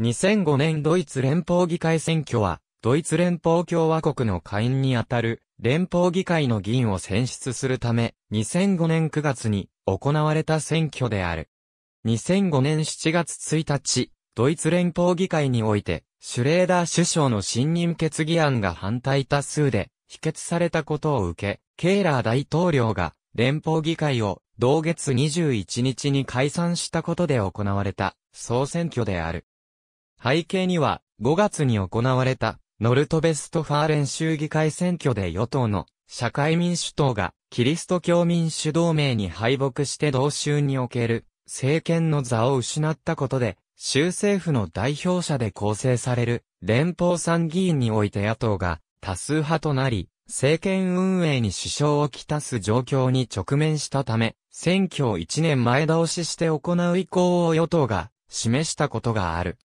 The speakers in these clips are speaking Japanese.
2005年ドイツ連邦議会選挙は、ドイツ連邦共和国の下院にあたる連邦議会の議員を選出するため、2005年9月に行われた選挙である。2005年7月1日、ドイツ連邦議会において、シュレーダー首相の信任決議案が反対多数で否決されたことを受け、ケーラー大統領が連邦議会を同月21日に解散したことで行われた総選挙である。背景には、5月に行われた、ノルトベストファーレン州議会選挙で与党の社会民主党がキリスト教民主同盟に敗北して同州における政権の座を失ったことで、州政府の代表者で構成される連邦参議院において野党が多数派となり、政権運営に支障をきたす状況に直面したため、選挙を1年前倒しして行う意向を与党が示したことがある。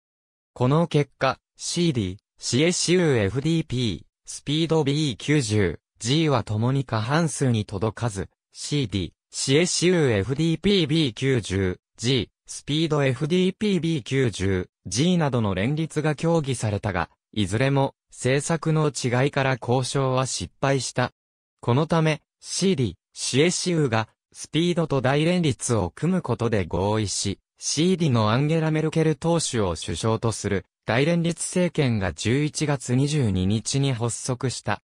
この結果、CD、CSUFDP、スピード B90、G は共に過半数に届かず、CD、CSUFDPB90、G、スピード FDPB90、G などの連立が協議されたが、いずれも政策の違いから交渉は失敗した。このため、CD、CSU がスピードと大連立を組むことで合意し、CD のアンゲラ・メルケル党首を首相とする大連立政権が11月22日に発足した。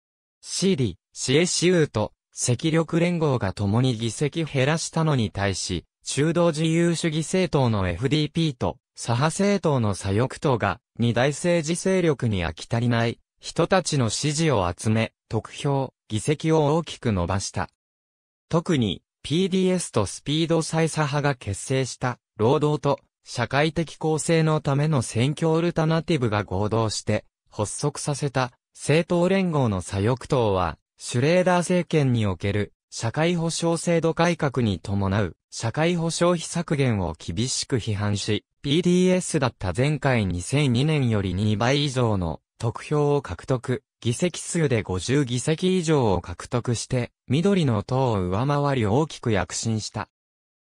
CD、CSU と赤力連合が共に議席減らしたのに対し、中道自由主義政党の FDP と左派政党の左翼党が二大政治勢力に飽き足りない人たちの支持を集め、得票、議席を大きく伸ばした。特に PDS とスピード再左派が結成した労働と社会的構成のための選挙オルタナティブが合同して発足させた政党連合の左翼党は、シュレーダー政権における社会保障制度改革に伴う社会保障費削減を厳しく批判し、PDS だった前回2002年より2倍以上の得票を獲得、議席数で50議席以上を獲得して、緑の党を上回り大きく躍進した。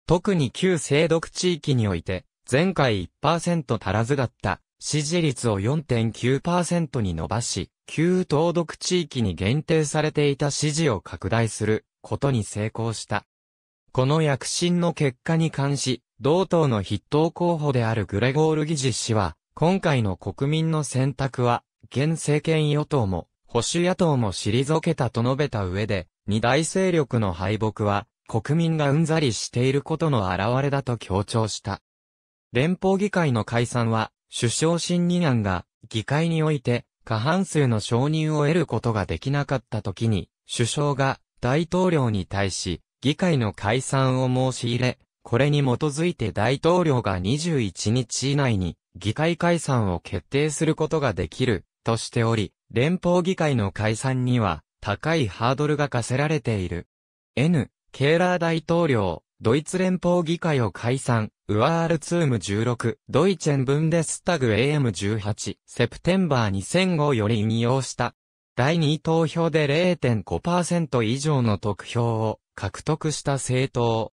特に旧制独地域において、前回1%足らずだった支持率を4.9%に伸ばし、旧東独地域に限定されていた支持を拡大することに成功した。この躍進の結果に関し、同党の筆頭候補であるグレゴール・ギジ氏は、今回の国民の選択は、現政権与党も、保守野党も退けたと述べた上で、二大勢力の敗北は、国民がうんざりしていることの表れだと強調した。連邦議会の解散は、首相審議案が、議会において、過半数の承認を得ることができなかった時に、首相が大統領に対し、議会の解散を申し入れ、これに基づいて大統領が21日以内に議会解散を決定することができるとしており、連邦議会の解散には高いハードルが課せられている。N ケーラー大統領、ドイツ連邦議会を解散、ウアールツーム16、ドイチェンブンデスタグ AM18、セプテンバー2005より引用した。第2投票で0.5%以上の得票を獲得した政党。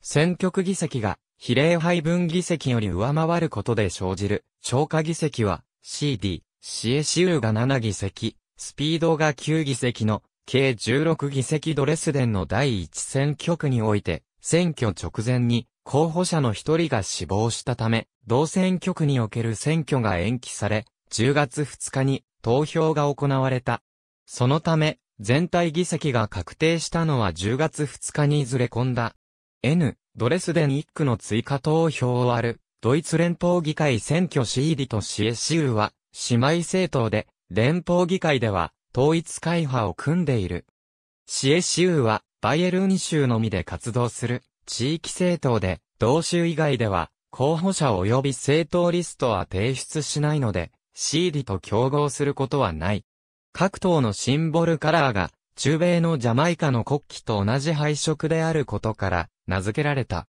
選挙区議席が比例配分議席より上回ることで生じる、超過議席は CD、シエシウが7議席、スピードが9議席の計16議席ドレスデンの第一選挙区において、選挙直前に候補者の一人が死亡したため、同選挙区における選挙が延期され、10月2日に投票が行われた。そのため、全体議席が確定したのは10月2日にずれ込んだ。N、ドレスデン1区の追加投票を割る、ドイツ連邦議会選挙シーディとシエシウは、姉妹政党で、連邦議会では、統一会派を組んでいる。シエシウは、バイエルーニ州のみで活動する、地域政党で、同州以外では、候補者及び政党リストは提出しないので、シーディと競合することはない。各党のシンボルカラーが、中米のジャマイカの国旗と同じ配色であることから、名付けられた。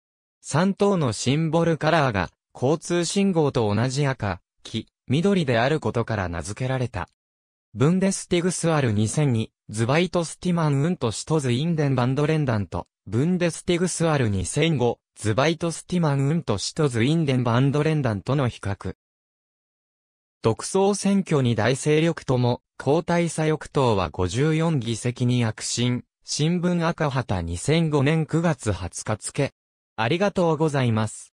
3党のシンボルカラーが、交通信号と同じ赤、黄、緑であることから名付けられた。ブンデスティグスアル2002、ズバイトスティマンウントシトズインデンバンドレンダント、ブンデスティグスアル2005、ズバイトスティマンウントシトズインデンバンドレンダントの比較。独創選挙に大勢力とも、交代左翼党は54議席に躍進、新聞赤旗2005年9月20日付。ありがとうございます。